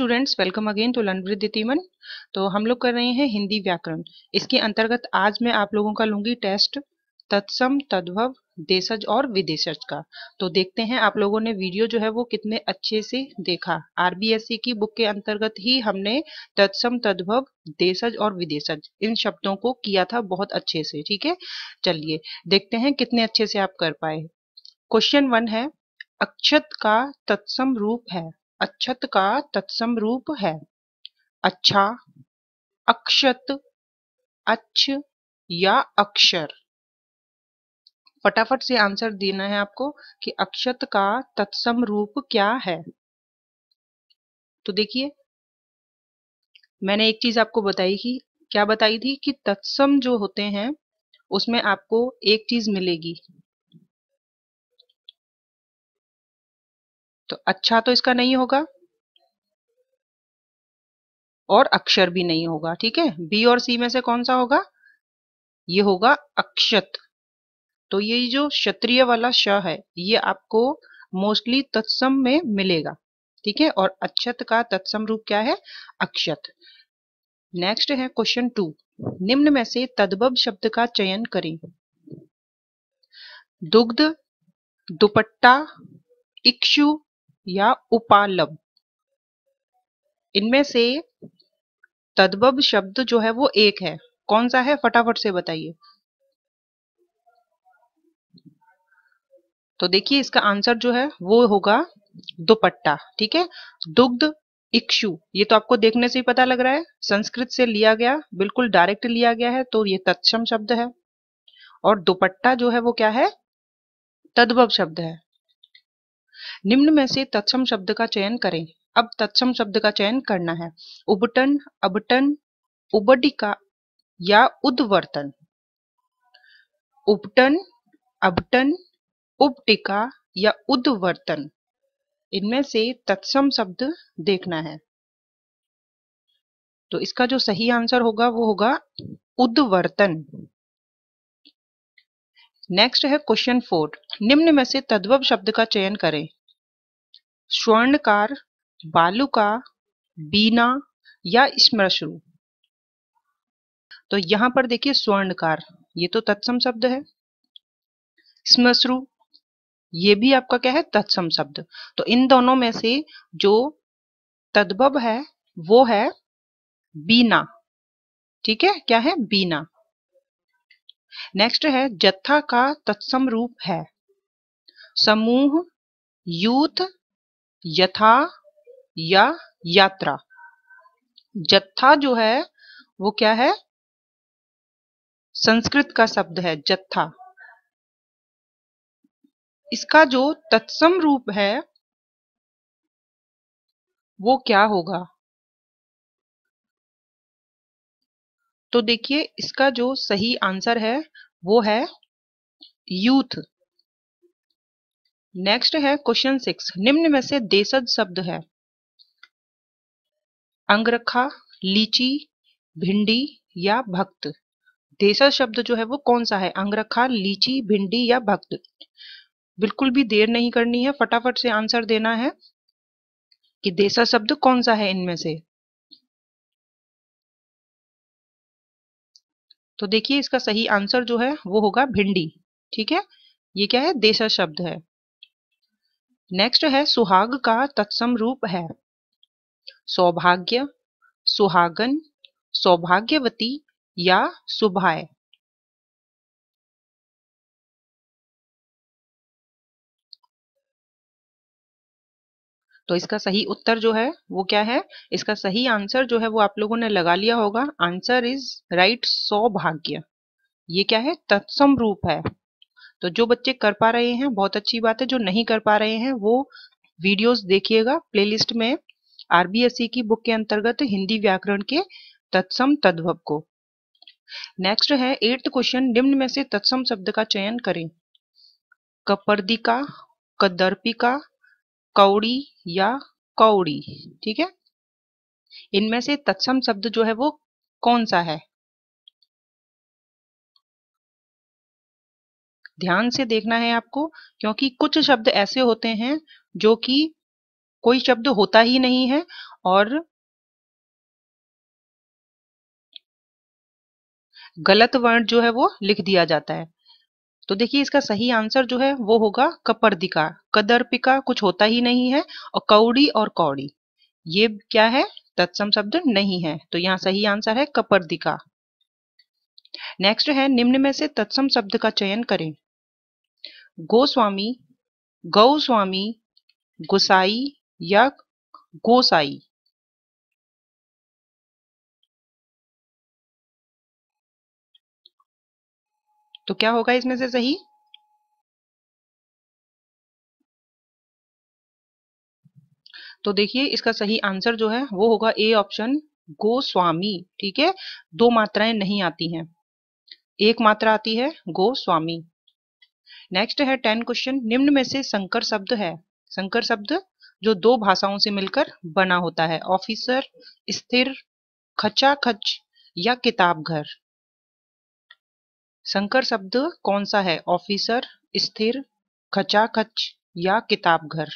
students welcome again to लनवृद्धि तीमन तो हम लोग कर रहे हैं हिंदी व्याकरण इसके अंतर्गत आज मैं आप लोगों का लूंगी टेस्ट तत्सम तद्भव देशज और विदेशज का तो देखते हैं आप लोगों ने वीडियो जो है वो कितने अच्छे से देखा आरबीएससी e की बुक के अंतर्गत ही हमने तत्सम तद्भव देशज और विदेशज इन शब्दों को किया था बहुत अच्छे से ठीक है चलिए देखते हैं कितने अच्छे से आप कर पाए क्वेश्चन वन है अक्षत का तत्सम रूप है अक्षत का तत्सम रूप है अच्छा अक्षत अच्छ या अक्षर फटाफट से आंसर देना है आपको कि अक्षत का तत्सम रूप क्या है तो देखिए मैंने एक चीज आपको बताई थी क्या बताई थी कि तत्सम जो होते हैं उसमें आपको एक चीज मिलेगी तो अच्छा तो इसका नहीं होगा और अक्षर भी नहीं होगा ठीक है बी और सी में से कौन सा होगा ये होगा अक्षत तो ये जो क्षत्रिय वाला श है ये आपको मोस्टली तत्सम में मिलेगा ठीक है और अक्षत का तत्सम रूप क्या है अक्षत नेक्स्ट है क्वेश्चन टू निम्न में से तद्भव शब्द का चयन करें दुग्ध दुपट्टा इक्षु या उपालब इनमें से तदब शब्द जो है वो एक है कौन सा है फटाफट से बताइए तो देखिए इसका आंसर जो है वो होगा दुपट्टा ठीक है दुग्ध इक्षु ये तो आपको देखने से ही पता लग रहा है संस्कृत से लिया गया बिल्कुल डायरेक्ट लिया गया है तो ये तत्सम शब्द है और दुपट्टा जो है वो क्या है तद्भव शब्द है निम्न में से तत्सम शब्द का चयन करें अब तत्सम शब्द का चयन करना है उबटन अबटन उबडिका या उद्वर्तन उपटन अबटन उपटिका या उद्वर्तन इनमें से तत्सम शब्द देखना है तो इसका जो सही आंसर होगा वो होगा उद्वर्तन नेक्स्ट है क्वेश्चन फोर निम्न में से तद्भव शब्द का चयन करें स्वर्णकार बालुका बीना या स्मृश्रु तो यहां पर देखिए स्वर्णकार ये तो तत्सम शब्द है स्मश्रु ये भी आपका क्या है तत्सम शब्द तो इन दोनों में से जो तद्भव है वो है बीना ठीक है क्या है बीना नेक्स्ट है जत्था का तत्सम रूप है समूह यूथ यथा या यात्रा जत्था जो है वो क्या है संस्कृत का शब्द है जत्था इसका जो तत्सम रूप है वो क्या होगा तो देखिए इसका जो सही आंसर है वो है यूथ नेक्स्ट है क्वेश्चन सिक्स निम्न में से देशज शब्द है अंगरखा लीची भिंडी या भक्त देशज शब्द जो है वो कौन सा है अंगरखा लीची भिंडी या भक्त बिल्कुल भी देर नहीं करनी है फटाफट से आंसर देना है कि देसा शब्द कौन सा है इनमें से तो देखिए इसका सही आंसर जो है वो होगा भिंडी ठीक है ये क्या है देशज शब्द है नेक्स्ट है सुहाग का तत्सम रूप है सौभाग्य सुहागन सौभाग्यवती या सुभाय तो इसका सही उत्तर जो है वो क्या है इसका सही आंसर जो है वो आप लोगों ने लगा लिया होगा आंसर इज राइट सौभाग्य ये क्या है तत्सम रूप है तो जो बच्चे कर पा रहे हैं बहुत अच्छी बात है जो नहीं कर पा रहे हैं वो वीडियोस देखिएगा प्लेलिस्ट में आरबीएसई e की बुक के अंतर्गत हिंदी व्याकरण के तत्सम तद्भव को नेक्स्ट है एट्थ क्वेश्चन निम्न में से तत्सम शब्द का चयन करें कपर्दिका कदर्पिका कौड़ी या कौड़ी ठीक है इनमें से तत्सम शब्द जो है वो कौन सा है ध्यान से देखना है आपको क्योंकि कुछ शब्द ऐसे होते हैं जो कि कोई शब्द होता ही नहीं है और गलत वर्ण जो है वो लिख दिया जाता है तो देखिए इसका सही आंसर जो है वो होगा कपर्दिका कदर्पिका कुछ होता ही नहीं है और कौड़ी और कौड़ी ये क्या है तत्सम शब्द नहीं है तो यहाँ सही आंसर है कपर्दिका नेक्स्ट है निम्न में से तत्सम शब्द का चयन करें गोस्वामी गौस्वामी गोसाई या गोसाई तो क्या होगा इसमें से सही तो देखिए इसका सही आंसर जो है वो होगा ए ऑप्शन गोस्वामी ठीक है दो मात्राएं नहीं आती हैं एक मात्रा आती है गोस्वामी नेक्स्ट है टेन क्वेश्चन निम्न में से संकर शब्द है संकर शब्द जो दो भाषाओं से मिलकर बना होता है ऑफिसर स्थिर खचा खच या किताब घर संकर शब्द कौन सा है ऑफिसर स्थिर खचा खच या किताब घर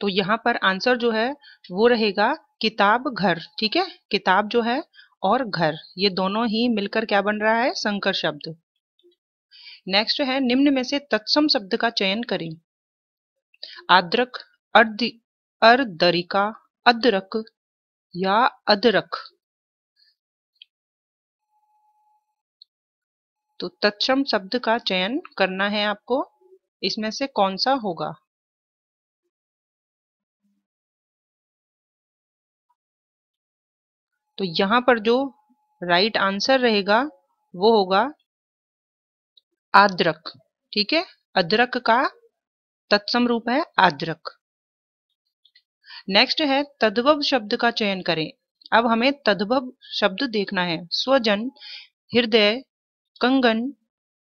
तो यहाँ पर आंसर जो है वो रहेगा किताब घर ठीक है किताब जो है और घर ये दोनों ही मिलकर क्या बन रहा है संकर शब्द नेक्स्ट है निम्न में से तत्सम शब्द का चयन करें आद्रक अर्दरिका अदरक या अदरक तो तत्सम शब्द का चयन करना है आपको इसमें से कौन सा होगा तो यहां पर जो राइट आंसर रहेगा वो होगा आद्रक ठीक है अदरक का तत्सम रूप है आद्रक नेक्स्ट है तद्भव शब्द का चयन करें अब हमें तद्भव शब्द देखना है स्वजन हृदय कंगन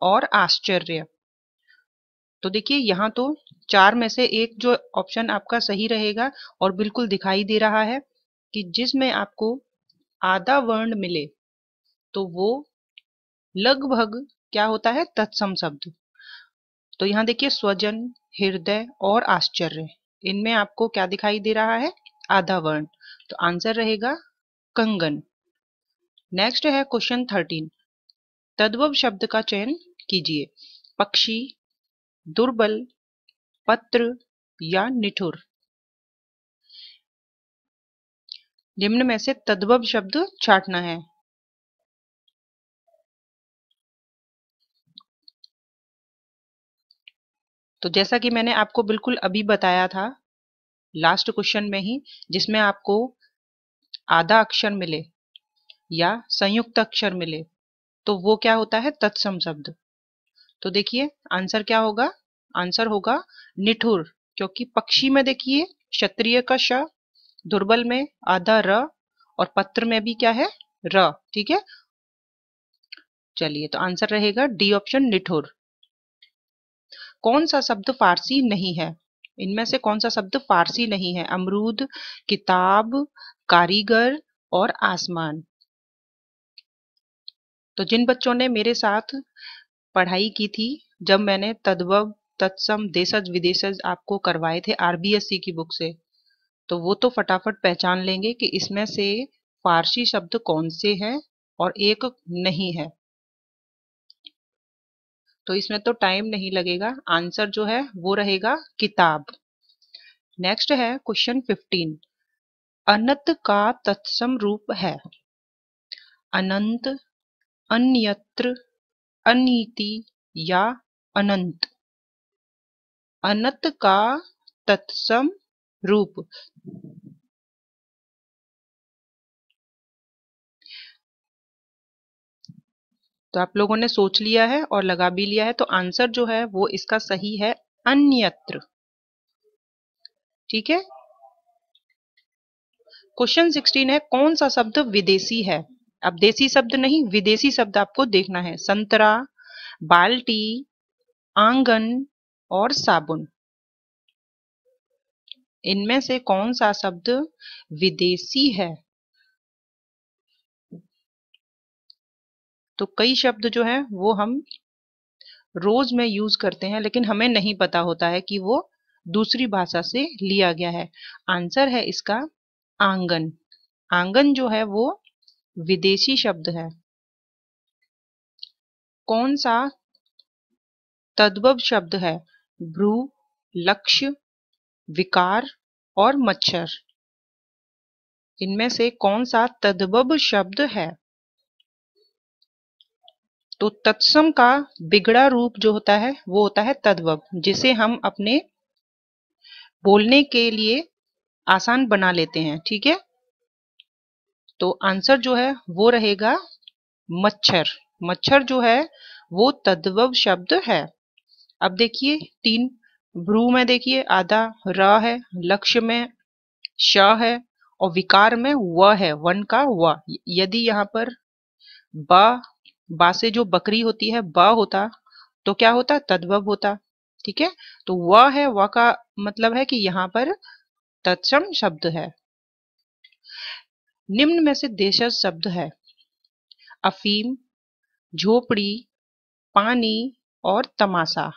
और आश्चर्य तो देखिए यहां तो चार में से एक जो ऑप्शन आपका सही रहेगा और बिल्कुल दिखाई दे रहा है कि जिसमें आपको आधा वर्ण मिले तो वो लगभग क्या होता है तत्सम शब्द तो यहाँ देखिए स्वजन हृदय और आश्चर्य इनमें आपको क्या दिखाई दे रहा है आधा वर्ण तो आंसर रहेगा कंगन नेक्स्ट है क्वेश्चन थर्टीन तद्भव शब्द का चयन कीजिए पक्षी दुर्बल पत्र या निठुर निम्न में से तद्भव शब्द छाटना है तो जैसा कि मैंने आपको बिल्कुल अभी बताया था लास्ट क्वेश्चन में ही जिसमें आपको आधा अक्षर मिले या संयुक्त अक्षर मिले तो वो क्या होता है तत्सम शब्द तो देखिए आंसर क्या होगा आंसर होगा निठुर क्योंकि पक्षी में देखिए क्षत्रिय का श दुर्बल में आधा र और पत्र में भी क्या है र ठीक है चलिए तो आंसर रहेगा डी ऑप्शन निठुर कौन सा शब्द फारसी नहीं है इनमें से कौन सा शब्द फारसी नहीं है अमरूद किताब कारीगर और आसमान तो जिन बच्चों ने मेरे साथ पढ़ाई की थी जब मैंने तद्भव तत्सम देशज विदेशज आपको करवाए थे आरबीएससी की बुक से तो वो तो फटाफट पहचान लेंगे कि इसमें से फारसी शब्द कौन से हैं और एक नहीं है तो इसमें तो टाइम नहीं लगेगा आंसर जो है वो रहेगा किताब नेक्स्ट है क्वेश्चन फिफ्टीन अनंत का तत्सम रूप है अनंत अन्यत्र अनिति या अनंत अनंत का तत्सम रूप तो आप लोगों ने सोच लिया है और लगा भी लिया है तो आंसर जो है वो इसका सही है अन्यत्र ठीक है क्वेश्चन सिक्सटीन है कौन सा शब्द विदेशी है अब देसी शब्द नहीं विदेशी शब्द आपको देखना है संतरा बाल्टी आंगन और साबुन इनमें से कौन सा शब्द विदेशी है तो कई शब्द जो है वो हम रोज में यूज करते हैं लेकिन हमें नहीं पता होता है कि वो दूसरी भाषा से लिया गया है आंसर है इसका आंगन आंगन जो है वो विदेशी शब्द है कौन सा तद्भव शब्द है भ्रू लक्ष्य विकार और मच्छर इनमें से कौन सा तद्भव शब्द है तो तत्सम का बिगड़ा रूप जो होता है वो होता है तद्भव जिसे हम अपने बोलने के लिए आसान बना लेते हैं ठीक है तो आंसर जो है वो रहेगा मच्छर मच्छर जो है वो तद्भव शब्द है अब देखिए तीन भ्रू में देखिए आधा र है लक्ष्य में श है और विकार में व है वन का व यदि यहाँ पर ब बा से जो बकरी होती है ब होता तो क्या होता तद्भव होता ठीक है तो व है व का मतलब है कि यहाँ पर तत्सम शब्द है निम्न में से देशज शब्द है अफीम झोपड़ी पानी और तमाशा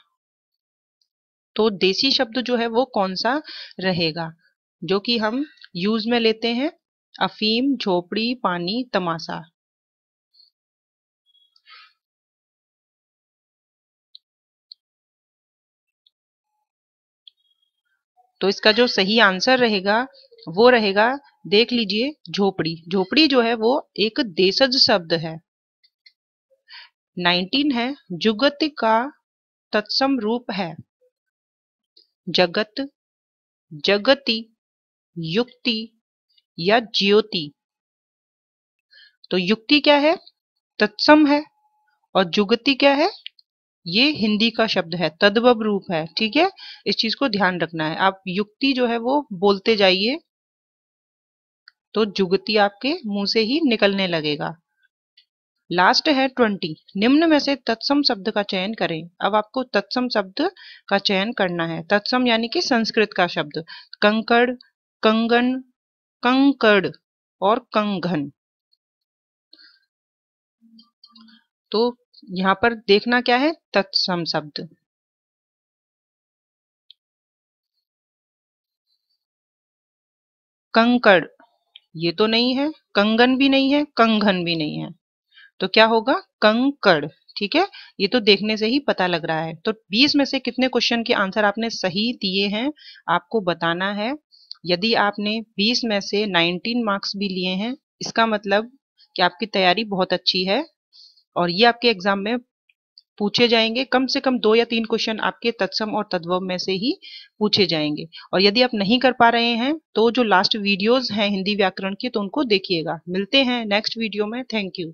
तो देसी शब्द जो है वो कौन सा रहेगा जो कि हम यूज में लेते हैं अफीम झोपड़ी पानी तमाशा तो इसका जो सही आंसर रहेगा वो रहेगा देख लीजिए झोपड़ी झोपड़ी जो है वो एक देशज शब्द है नाइनटीन है जुगत का तत्सम रूप है जगत जगति युक्ति या ज्योति तो युक्ति क्या है तत्सम है और जुगति क्या है ये हिंदी का शब्द है तद्भव रूप है ठीक है इस चीज को ध्यान रखना है आप युक्ति जो है वो बोलते जाइए तो जुगति आपके मुंह से ही निकलने लगेगा लास्ट है ट्वेंटी निम्न में से तत्सम शब्द का चयन करें अब आपको तत्सम शब्द का चयन करना है तत्सम यानी कि संस्कृत का शब्द कंकड़ कंगन कंकड़ और कंघन तो यहां पर देखना क्या है तत्सम शब्द कंकड़ ये तो नहीं है कंगन भी नहीं है कंगन भी नहीं है तो क्या होगा कंकड़ ठीक है ये तो देखने से ही पता लग रहा है तो 20 में से कितने क्वेश्चन के आंसर आपने सही दिए हैं आपको बताना है यदि आपने 20 में से 19 मार्क्स भी लिए हैं इसका मतलब कि आपकी तैयारी बहुत अच्छी है और ये आपके एग्जाम में पूछे जाएंगे कम से कम दो या तीन क्वेश्चन आपके तत्सम और तद्भव में से ही पूछे जाएंगे और यदि आप नहीं कर पा रहे हैं तो जो लास्ट वीडियोस हैं हिंदी व्याकरण के तो उनको देखिएगा मिलते हैं नेक्स्ट वीडियो में थैंक यू